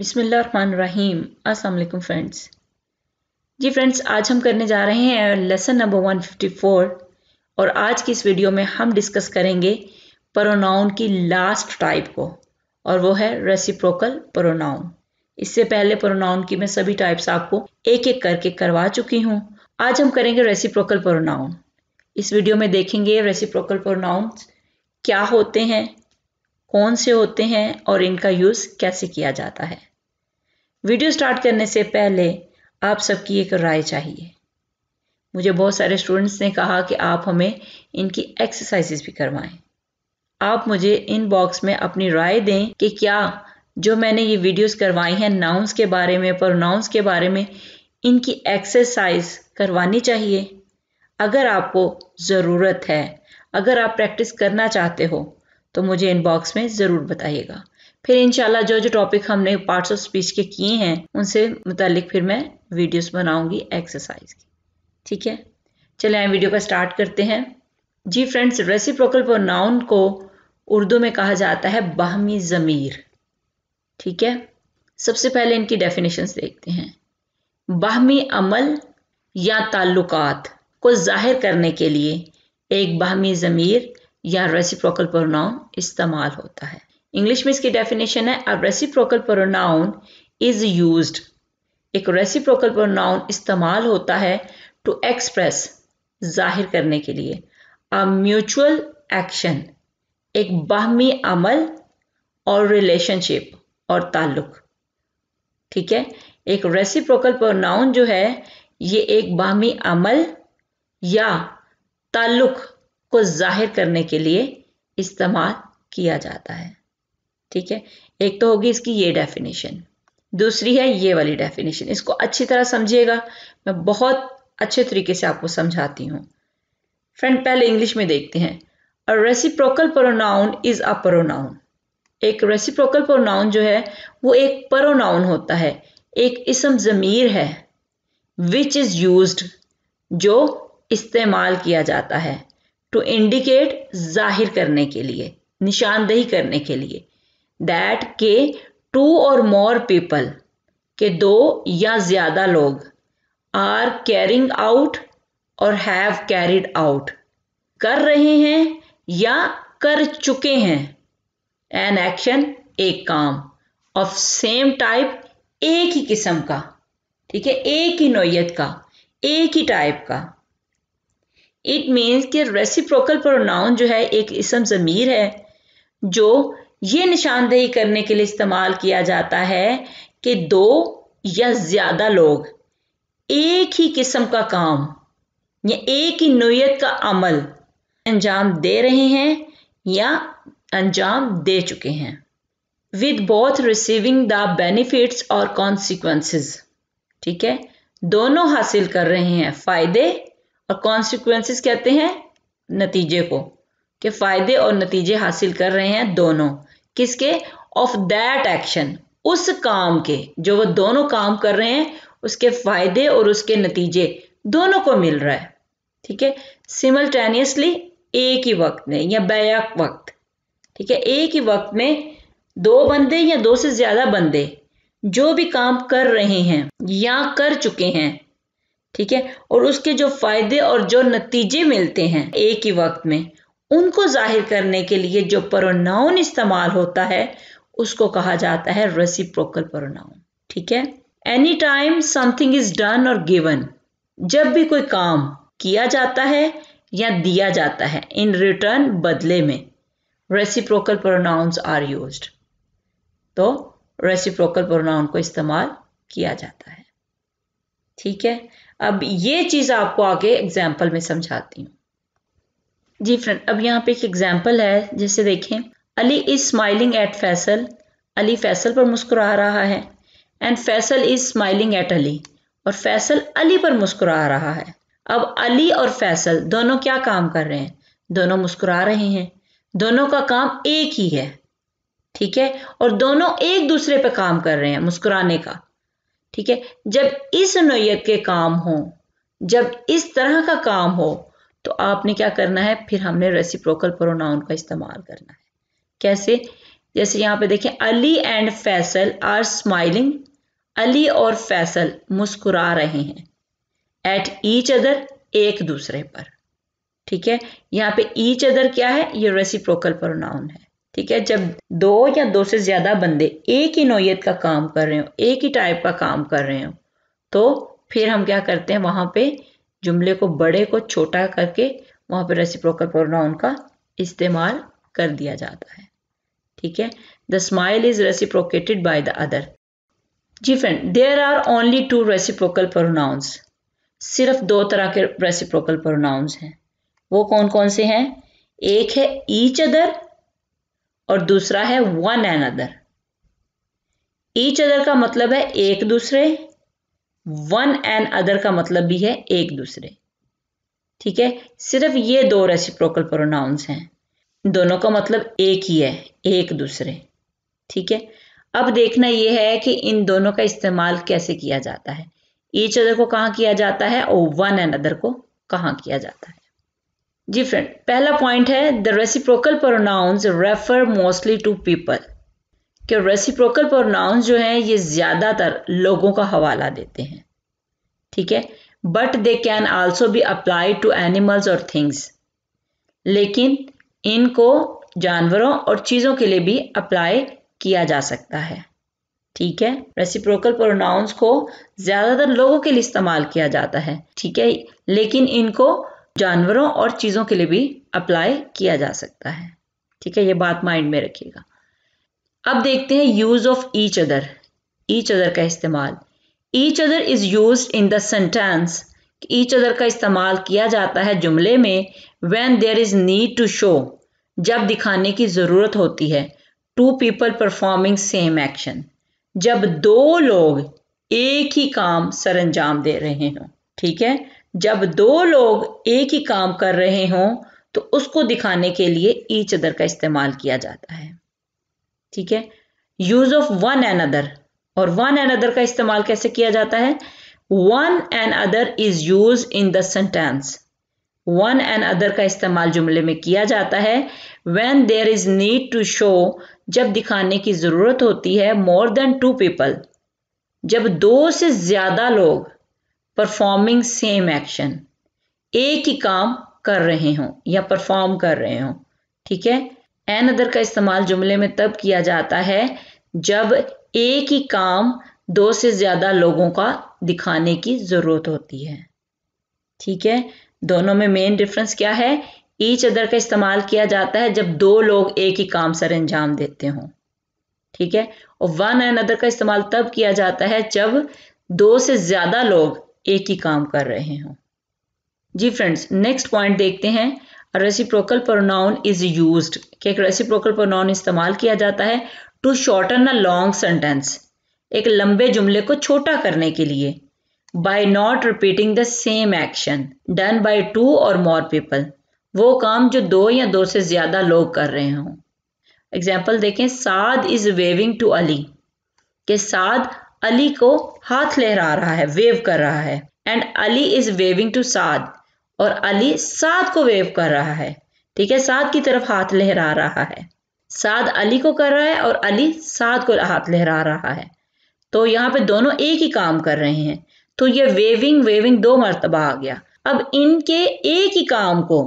बिसमीम असल फ्रेंड्स जी फ्रेंड्स आज हम करने जा रहे हैं लेसन नंबर 154 और आज की इस वीडियो में हम डिस्कस करेंगे प्रोनाउन की लास्ट टाइप को और वो है रेसिप्रोकल प्रोनाउन इससे पहले प्रोनाउन की मैं सभी टाइप्स आपको एक एक करके करवा चुकी हूँ आज हम करेंगे रेसिप्रोकल प्रोनाउन इस वीडियो में देखेंगे रेसिप्रोकल प्रोनाउन क्या होते हैं कौन से होते हैं और इनका यूज़ कैसे किया जाता है वीडियो स्टार्ट करने से पहले आप सबकी एक राय चाहिए मुझे बहुत सारे स्टूडेंट्स ने कहा कि आप हमें इनकी एक्सरसाइजेस भी करवाएं आप मुझे इन बॉक्स में अपनी राय दें कि क्या जो मैंने ये वीडियोस करवाई हैं नाउंस के बारे में प्रोनाउंस के बारे में इनकी एक्सरसाइज करवानी चाहिए अगर आपको ज़रूरत है अगर आप प्रैक्टिस करना चाहते हो तो मुझे इन बॉक्स में ज़रूर बताइएगा फिर इनशाला जो जो टॉपिक हमने पार्ट्स ऑफ स्पीच के किए हैं उनसे मुतलिक फिर मैं वीडियोस बनाऊंगी एक्सरसाइज की ठीक है चले हम वीडियो का स्टार्ट करते हैं जी फ्रेंड्स रेसिप्रोकल प्रोनाउन को उर्दू में कहा जाता है बाहमी ज़मीर ठीक है सबसे पहले इनकी डेफिनेशंस देखते हैं बाहमी अमल या ताल्लुक को जाहिर करने के लिए एक बाहमी ज़मीर या रेसिप्रोकल प्रोनाउन इस्तेमाल होता है इंग्लिश में इसकी डेफिनेशन है a reciprocal pronoun is used एक रेसिप्रोकल प्रोनाउन इस्तेमाल होता है टू एक्सप्रेस जाहिर करने के लिए अ म्यूचुअल एक्शन एक बाहमी अमल और रिलेशनशिप और ताल्लुक ठीक है एक रेसिप्रोकल प्रोनाउन जो है ये एक बाहमी अमल या ताल्लुक को जाहिर करने के लिए इस्तेमाल किया जाता है ठीक है एक तो होगी इसकी ये डेफिनेशन दूसरी है ये वाली डेफिनेशन इसको अच्छी तरह समझिएगा मैं बहुत अच्छे तरीके से आपको समझाती हूँ फ्रेंड पहले इंग्लिश में देखते हैं a reciprocal pronoun is a pronoun एक रेसिप्रोकल प्रोनाउन जो है वो एक प्रोनाउन होता है एक इसम ज़मीर है विच इज़ यूज जो इस्तेमाल किया जाता है टू इंडिकेट जाहिर करने के लिए निशानदेही करने के लिए दैट के टू और मोर पीपल के दो या ज़्यादा लोग आर कैरिंग आउट और हैव कैरिड आउट कर रहे हैं या कर चुके हैं एन एक्शन एक काम ऑफ सेम टाइप एक ही किस्म का ठीक है एक ही नोयत का एक ही टाइप का इट मीन्स कि रेसिप्रोकल प्रोनाउन जो है एक इसम ज़मीर है जो ये निशानदेही करने के लिए इस्तेमाल किया जाता है कि दो या ज्यादा लोग एक ही किस्म का काम या एक ही नोयत का अमल अंजाम दे रहे हैं या अंजाम दे चुके हैं with both receiving the benefits और कॉन्सिक्वेंसेस ठीक है दोनों हासिल कर रहे हैं फायदे और कॉन्सिक्वेंसेस कहते हैं नतीजे को कि फायदे और नतीजे हासिल कर रहे हैं दोनों किसके ऑफ दैट एक्शन उस काम के जो वो दोनों काम कर रहे हैं उसके फायदे और उसके नतीजे दोनों को मिल रहा है ठीक है सिमल्टेनियसली एक ही वक्त में या बैक वक्त ठीक है एक ही वक्त में दो बंदे या दो से ज्यादा बंदे जो भी काम कर रहे हैं या कर चुके हैं ठीक है और उसके जो फायदे और जो नतीजे मिलते हैं एक ही वक्त में उनको जाहिर करने के लिए जो प्रोनाउन इस्तेमाल होता है उसको कहा जाता है रेसिप्रोकल प्रोनाउन ठीक है any time something is done और गिवन जब भी कोई काम किया जाता है या दिया जाता है इन रिटर्न बदले में रेसिप्रोकल प्रोनाउन्स आर यूज तो रेसिप्रोकल प्रोनाउन को इस्तेमाल किया जाता है ठीक है अब ये चीज़ आपको आगे एग्जाम्पल में समझाती हूँ जी फ्रेंड अब यहाँ पे एक एग्जाम्पल है जैसे देखें Ali is smiling at Faisal Ali Faisal पर मुस्कुरा रहा है and Faisal is smiling at Ali और फैसल अली पर मुस्कुरा रहा है अब अली और फैसल दोनों क्या काम कर रहे हैं दोनों मुस्कुरा रहे हैं दोनों का काम एक ही है ठीक है और दोनों एक दूसरे पे काम कर रहे हैं मुस्कुराने का ठीक है जब इस नोयत के काम हो जब इस तरह का काम हो तो आपने क्या करना है फिर हमने रेसिप्रोकल प्रोनाउन का इस्तेमाल करना है कैसे जैसे यहाँ पे देखें Ali and Faisal are smiling Ali और फैसल मुस्कुरा रहे हैं एट ईच अदर एक दूसरे पर ठीक है यहाँ पे ईच अदर क्या है ये रेसिप्रोकल प्रोनाउन है ठीक है जब दो या दो से ज्यादा बंदे एक ही नोयत का काम कर रहे हो एक ही टाइप का काम कर रहे हो तो फिर हम क्या करते हैं वहां पे जुमले को बड़े को छोटा करके वहां पर रेसिप्रोकल प्रोनाउन का इस्तेमाल कर दिया जाता है ठीक है the smile is reciprocated by the other ji friend there are only two reciprocal pronouns सिर्फ दो तरह के रेसिप्रोकल प्रोनाउंस हैं वो कौन कौन से हैं एक है ईच अदर और दूसरा है one another each other का मतलब है एक दूसरे वन एंड अदर का मतलब भी है एक दूसरे ठीक है सिर्फ ये दो रेसिप्रोकल प्रोनाउंस हैं दोनों का मतलब एक ही है एक दूसरे ठीक है अब देखना यह है कि इन दोनों का इस्तेमाल कैसे किया जाता है ईच अदर को कहा किया जाता है और वन एंड अदर को कहा किया जाता है जी फ्रेंड पहला पॉइंट है the reciprocal pronouns refer mostly to people कि रेसिप्रोकल प्रोनाउंस जो हैं ये ज़्यादातर लोगों का हवाला देते हैं ठीक है but they can also be apply to animals और थिंग्स लेकिन इनको जानवरों और चीज़ों के लिए भी अप्लाई किया जा सकता है ठीक है रेसिप्रोकल प्रोनाउंस को ज़्यादातर लोगों के लिए इस्तेमाल किया जाता है ठीक है लेकिन इनको जानवरों और चीज़ों के लिए भी अप्लाई किया जा सकता है ठीक है ये बात माइंड में रखिएगा अब देखते हैं use of each other each other का इस्तेमाल each other is use in the sentence each other का इस्तेमाल किया जाता है जुमले में when there is need to show जब दिखाने की ज़रूरत होती है two people performing same action जब दो लोग एक ही काम सर अंजाम दे रहे हों ठीक है जब दो लोग एक ही काम कर रहे हों तो उसको दिखाने के लिए ईच अदर का इस्तेमाल किया जाता है ठीक है use of one and other और वन एंड अदर का इस्तेमाल कैसे किया जाता है one another is use in the sentence one another का इस्तेमाल जुमले में किया जाता है when there is need to show जब दिखाने की जरूरत होती है मोर देन टू पीपल जब दो से ज्यादा लोग परफॉर्मिंग सेम एक्शन एक ही काम कर रहे हो या परफॉर्म कर रहे हो ठीक है एन अदर का इस्तेमाल जुमले में तब किया जाता है जब एक ही काम दो से ज़्यादा लोगों का दिखाने की ज़रूरत होती है ठीक है दोनों में मेन डिफरेंस क्या है ईच अदर का इस्तेमाल किया जाता है जब दो लोग एक ही काम सर अंजाम देते हों ठीक है और वन एन अदर का इस्तेमाल तब किया जाता है जब दो से ज़्यादा लोग एक ही काम कर रहे हों जी फ्रेंड्स नेक्स्ट पॉइंट देखते हैं रेसिप्रोकल प्रोनाउन इज यूज कि एक रेसिप्रोकल प्रोनाउन इस्तेमाल किया जाता है to shorten a long sentence एक लंबे जुमले को छोटा करने के लिए by not repeating the same action done by two और मोर पीपल वो काम जो दो या दो से ज्यादा लोग कर रहे हों एग्जाम्पल देखें Saad is waving to Ali के साद अली को हाथ लहरा रहा है वेव कर रहा है and Ali is waving to Saad और अली सात को वेव कर रहा है ठीक है सात की तरफ हाथ लहरा रहा है साद अली को कर रहा है और अली साद को हाथ लहरा रहा है तो यहाँ पे दोनों एक ही काम कर रहे हैं तो ये वेविंग वेविंग दो मरतबा आ गया अब इनके एक ही काम को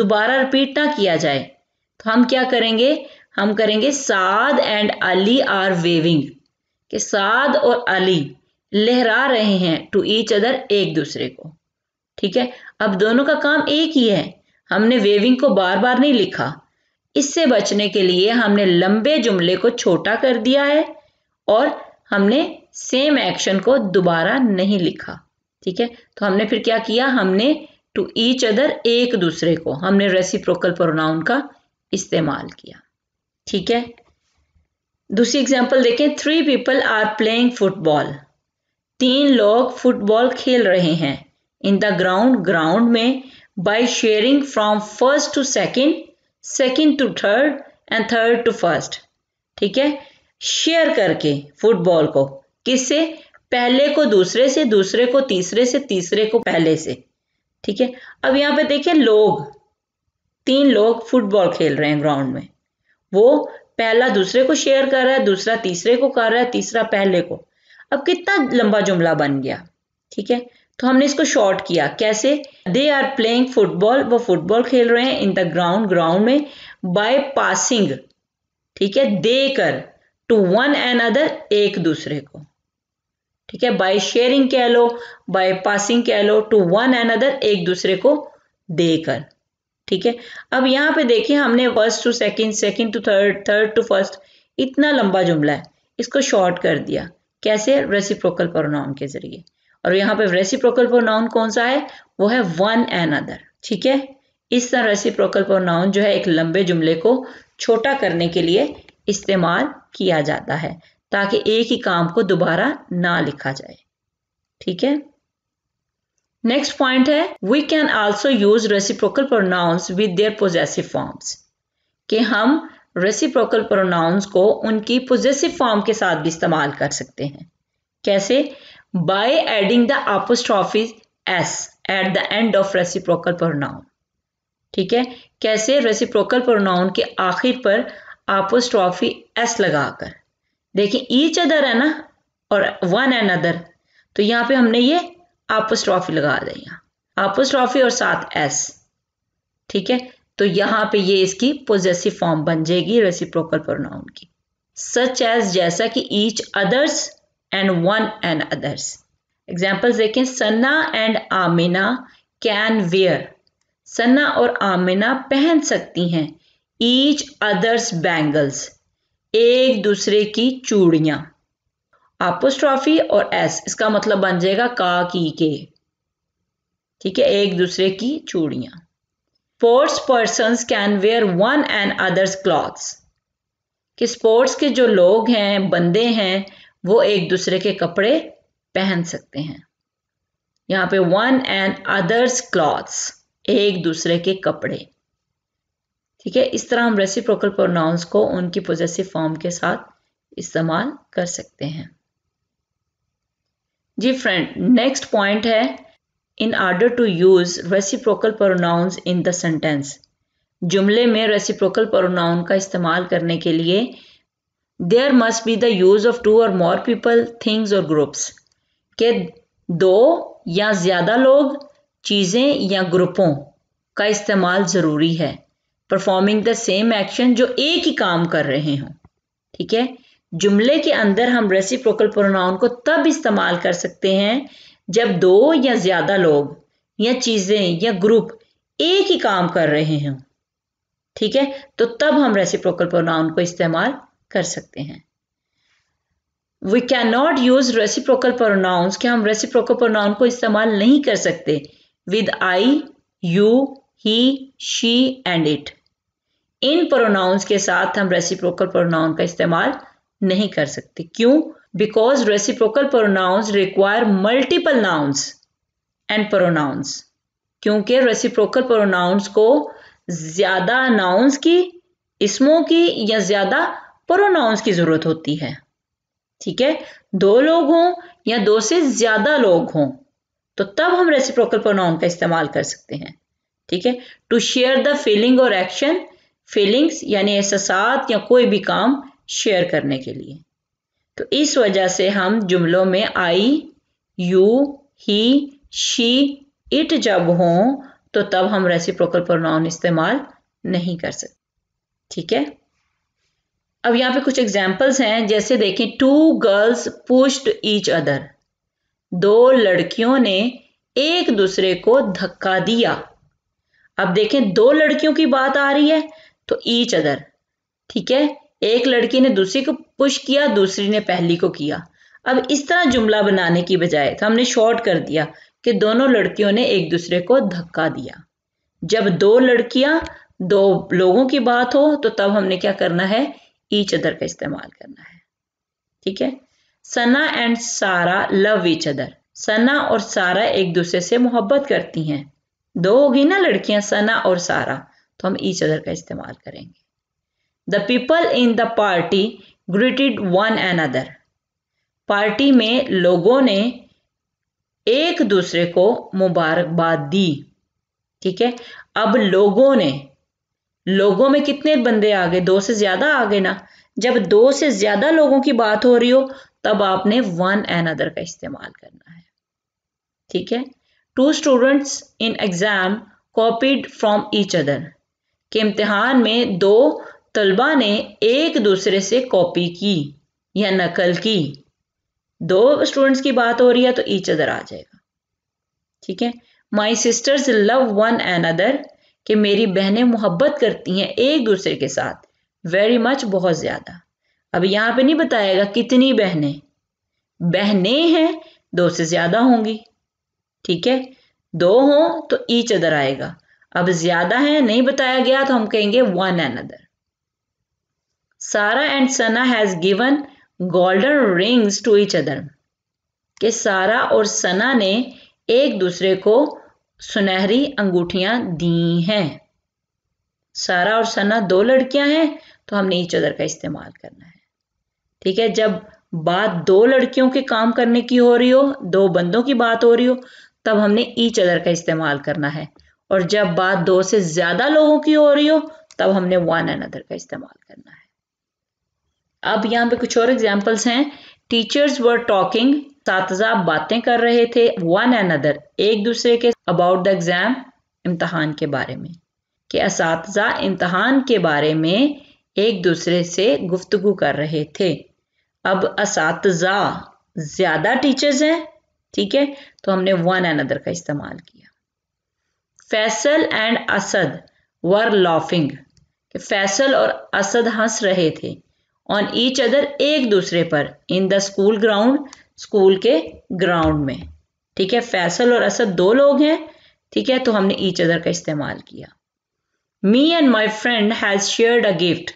दोबारा रिपीट ना किया जाए तो हम क्या करेंगे हम करेंगे Saad and Ali are waving कि साद और अली लहरा रहे हैं टू ईच अदर एक दूसरे को ठीक है अब दोनों का काम एक ही है हमने वेविंग को बार बार नहीं लिखा इससे बचने के लिए हमने लंबे जुमले को छोटा कर दिया है और हमने सेम एक्शन को दोबारा नहीं लिखा ठीक है तो हमने फिर क्या किया हमने टू ईच अदर एक दूसरे को हमने रेसिप्रोकल प्रोनाउन का इस्तेमाल किया ठीक है दूसरी एग्जांपल देखें three people are playing football तीन लोग फुटबॉल खेल रहे हैं इन द ग्राउंड ग्राउंड में by sharing from first to second second to third and third to first ठीक है शेयर करके फुटबॉल को किससे पहले को दूसरे से दूसरे को तीसरे से तीसरे को पहले से ठीक है अब यहाँ पे देखिए लोग तीन लोग फुटबॉल खेल रहे हैं ग्राउंड में वो पहला दूसरे को शेयर कर रहा है दूसरा तीसरे को कर रहा है तीसरा पहले को अब कितना लंबा जुमला बन गया ठीक है तो हमने इसको शॉर्ट किया कैसे दे आर प्लेइंग फुटबॉल वो फुटबॉल खेल रहे हैं इन द ग्राउंड ग्राउंड में बाय पासिंग ठीक है दे कर टू वन एंड अदर एक दूसरे को ठीक है बाय शेयरिंग कह लो बाय पासिंग कह लो टू वन एंड अदर एक दूसरे को देकर ठीक है अब यहाँ पे देखिए हमने first to second second to third third to first इतना लंबा जुमला है इसको शॉर्ट कर दिया कैसे रेसिप्रोकल प्रोनाउन के जरिए और यहाँ पे रेसिप्रोकल नाउन कौन सा है वो है वन एन अदर ठीक है इस तरह रेसिप्रोकल नाउन जो है एक लंबे जुमले को छोटा करने के लिए इस्तेमाल किया जाता है ताकि एक ही काम को दोबारा ना लिखा जाए ठीक है नेक्स्ट पॉइंट है we can also use reciprocal pronouns with their possessive forms कि हम रेसिप्रोकल प्रोनाउंस को उनकी पोजेसिव फॉर्म के साथ भी इस्तेमाल कर सकते हैं कैसे by adding the apostrophe s at the end of reciprocal pronoun ठीक है कैसे रेसिप्रोकल प्रोनाउन के आखिर पर आपोस्ट्रॉफी एस लगाकर देखिए ईच अदर है ना और वन एन अदर तो यहां पे हमने ये आपोस्ट्रॉफी लगा दी यहाँ आपोस्ट्रॉफी और साथ एस ठीक है तो यहां पे ये इसकी पोजेसिव फॉर्म बन जाएगी रेसिप्रोकल प्रोनाउन की सच एज जैसा कि each others and one and others. Examples देखें Sanna and Amina can wear Sanna और आमिना पहन सकती हैं ईच अदर्स बैंगल्स एक दूसरे की चूड़ियाँ आपोस्ट्रॉफी और एस इसका मतलब बन जाएगा का की के ठीक है एक दूसरे की चूड़ियाँ sports person can wear one and others clothes कि स्पोर्ट्स के जो लोग हैं बंदे हैं वो एक दूसरे के कपड़े पहन सकते हैं यहाँ पे वन एंड अदर्स क्लॉथ्स एक दूसरे के कपड़े ठीक है इस तरह हम रेसिप्रोकल प्रोनाउंस को उनकी पोजेसिव फॉर्म के साथ इस्तेमाल कर सकते हैं जी फ्रेंड नेक्स्ट पॉइंट है in order to use reciprocal pronouns in the sentence जुमले में रेसिप्रोकल प्रोनाउन का इस्तेमाल करने के लिए There must be the use of two और मोर पीपल थिंग्स और groups. के दो या ज़्यादा लोग चीज़ें या ग्रुपों का इस्तेमाल ज़रूरी है परफॉर्मिंग द सेम एक्शन जो एक ही काम कर रहे हो ठीक है जुमले के अंदर हम रेसिप्रोकल प्रोनाउन को तब इस्तेमाल कर सकते हैं जब दो या ज़्यादा लोग या चीज़ें या ग्रुप एक ही काम कर रहे हों ठीक है तो तब हम रेसिप्रोकल प्रोनाउन को इस्तेमाल कर सकते हैं we can not use reciprocal pronouns क्या हम रेसिप्रोकल प्रोनाउन को इस्तेमाल नहीं कर सकते with I you he she and it इन प्रोनाउंस के साथ हम रेसिप्रोकल प्रोनाउन का इस्तेमाल नहीं कर सकते क्यों because reciprocal pronouns require multiple nouns and pronouns क्योंकि रेसिप्रोकल प्रोनाउंस को ज्यादा नाउन्स की इसमों की या ज्यादा प्रोनाउंस की जरूरत होती है ठीक है दो लोग हों या दो से ज्यादा लोग हों तो तब हम रेसिप्रोकल प्रोनाउन का इस्तेमाल कर सकते हैं ठीक है टू शेयर द फीलिंग और एक्शन फीलिंग्स यानी एहसास या कोई भी काम शेयर करने के लिए तो इस वजह से हम जुमलों में I you he she it जब हों तो तब हम रेसिप्रोकल प्रोनाउन इस्तेमाल नहीं कर सकते ठीक है अब यहाँ पे कुछ एग्जाम्पल्स हैं जैसे देखें two girls pushed each other दो लड़कियों ने एक दूसरे को धक्का दिया अब देखें दो लड़कियों की बात आ रही है तो ईच अदर ठीक है एक लड़की ने दूसरी को पुश किया दूसरी ने पहली को किया अब इस तरह जुमला बनाने की बजाय तो हमने शॉर्ट कर दिया कि दोनों लड़कियों ने एक दूसरे को धक्का दिया जब दो लड़कियां दो लोगों की बात हो तो तब हमने क्या करना है ईच अदर का इस्तेमाल करना है ठीक है Sana and Sara love each other Sana और सारा एक दूसरे से मोहब्बत करती हैं दो होगी ना लड़कियां सना और सारा तो हम ईच अदर का इस्तेमाल करेंगे the people in the party greeted one another party में लोगों ने एक दूसरे को मुबारकबाद दी ठीक है अब लोगों ने लोगों में कितने बंदे आ गए दो से ज्यादा आ गए ना जब दो से ज्यादा लोगों की बात हो रही हो तब आपने वन एन अदर का इस्तेमाल करना है ठीक है two students in exam copied from each other के इम्तिहान में दो तलबा ने एक दूसरे से कॉपी की या नकल की दो स्टूडेंट्स की बात हो रही है तो ईच अदर आ जाएगा ठीक है my sisters love one another कि मेरी बहनें मोहब्बत करती हैं एक दूसरे के साथ वेरी मच बहुत ज़्यादा अब यहाँ पे नहीं बताएगा कितनी बहनें बहनें हैं दो से ज़्यादा होंगी ठीक है दो हो तो ईच अदर आएगा अब ज़्यादा है नहीं बताया गया तो हम कहेंगे one and other Sara and Sana has given golden rings to each other के सारा और सना ने एक दूसरे को सुनहरी अंगूठियां दी हैं सारा और सना दो लड़कियां हैं तो हमने ईच अदर का इस्तेमाल करना है ठीक है जब बात दो लड़कियों के काम करने की हो रही हो दो बंदों की बात हो रही हो तब हमने ईच अदर का इस्तेमाल करना है और जब बात दो से ज्यादा लोगों की हो रही हो तब हमने वन एन अदर का इस्तेमाल करना है अब यहाँ पे कुछ और एग्जाम्पल्स हैं टीचर्स वर टॉकिंग सातजा बातें कर रहे थे वन एंड अदर एक दूसरे के अबाउट द एग्जाम इम्तहान के बारे में कि इस इम्तहान के बारे में एक दूसरे से गुफ्तगु कर रहे थे अब इस ज़्यादा टीचर्स हैं ठीक है तो हमने वन एंड अदर का इस्तेमाल किया Faisal and Asad were laughing Faisal और असद हंस रहे थे ऑन ईच अदर एक दूसरे पर in the school ground school के ग्राउंड में ठीक है फैसल और असद दो लोग हैं ठीक है तो हमने ईच अदर का इस्तेमाल किया me and my friend has shared a gift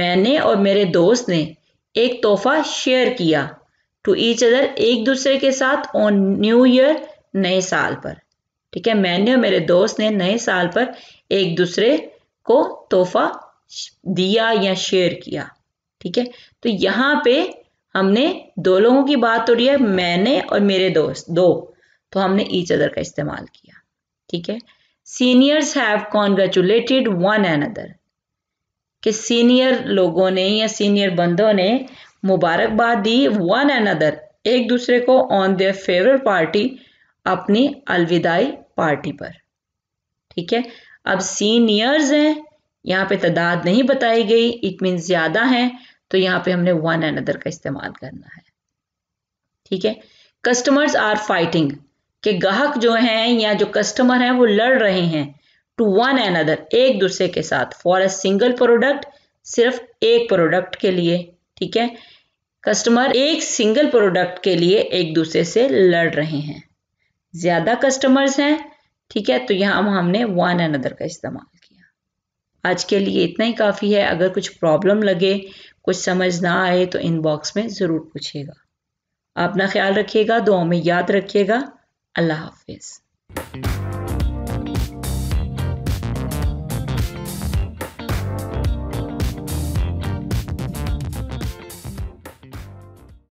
मैंने और मेरे दोस्त ने एक तोहफा शेयर किया टू ईच अदर एक दूसरे के साथ ऑन न्यू ईयर नए साल पर ठीक है मैंने और मेरे दोस्त ने नए साल पर एक दूसरे को तोहफा दिया या शेयर किया ठीक है तो यहां पे हमने दो लोगों की बात हो रही है मैंने और मेरे दोस्त दो तो हमने ईच अदर का इस्तेमाल किया ठीक है seniors have congratulated one and other कि सीनियर लोगों ने या सीनियर बंदों ने मुबारकबाद दी वन एंड अदर एक दूसरे को ऑन देयर फेवरेट पार्टी अपनी अलविदाई पार्टी पर ठीक है अब सीनियर्स हैं यहाँ पे तादाद नहीं बताई गई इट मीन ज़्यादा हैं तो यहाँ पे हमने वन एंड अदर का इस्तेमाल करना है ठीक है कस्टमर्स आर फाइटिंग के ग्राहक जो हैं या जो कस्टमर हैं वो लड़ रहे हैं टू वन एंड अदर एक दूसरे के साथ फॉर अ सिंगल प्रोडक्ट सिर्फ एक प्रोडक्ट के लिए ठीक है कस्टमर एक सिंगल प्रोडक्ट के लिए एक दूसरे से लड़ रहे हैं ज़्यादा कस्टमर्स हैं ठीक है तो यहाँ हमने वन एंड अदर का इस्तेमाल किया आज के लिए इतना ही काफ़ी है अगर कुछ प्रॉब्लम लगे कुछ समझ ना आए तो इनबॉक्स में ज़रूर पूछिएगा अपना ख्याल रखिएगा दुआ में याद रखिएगा अल्लाह हाफिज़